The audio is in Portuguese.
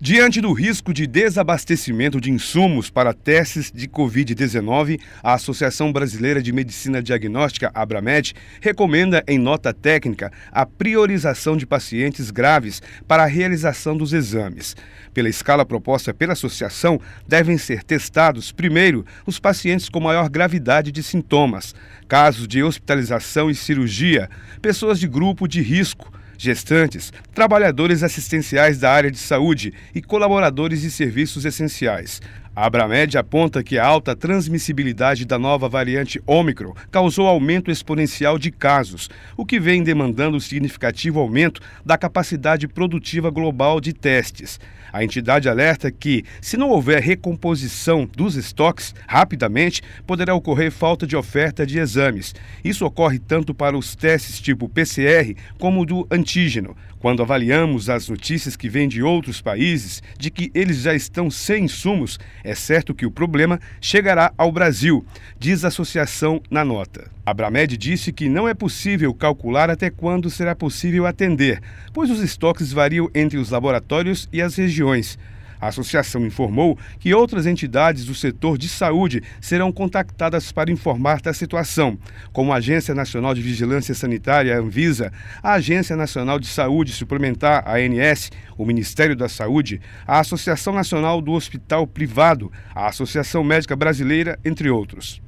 Diante do risco de desabastecimento de insumos para testes de Covid-19, a Associação Brasileira de Medicina Diagnóstica, Abramed, recomenda em nota técnica a priorização de pacientes graves para a realização dos exames. Pela escala proposta pela associação, devem ser testados primeiro os pacientes com maior gravidade de sintomas, casos de hospitalização e cirurgia, pessoas de grupo de risco, gestantes, trabalhadores assistenciais da área de saúde e colaboradores de serviços essenciais. A Abramed aponta que a alta transmissibilidade da nova variante Ômicron causou aumento exponencial de casos, o que vem demandando significativo aumento da capacidade produtiva global de testes. A entidade alerta que, se não houver recomposição dos estoques rapidamente, poderá ocorrer falta de oferta de exames. Isso ocorre tanto para os testes tipo PCR como do antígeno. Quando avaliamos as notícias que vêm de outros países de que eles já estão sem insumos, é certo que o problema chegará ao Brasil, diz a associação na nota. A Abramed disse que não é possível calcular até quando será possível atender, pois os estoques variam entre os laboratórios e as regiões. A associação informou que outras entidades do setor de saúde serão contactadas para informar da situação, como a Agência Nacional de Vigilância Sanitária, Anvisa, a Agência Nacional de Saúde Suplementar, ANS, o Ministério da Saúde, a Associação Nacional do Hospital Privado, a Associação Médica Brasileira, entre outros.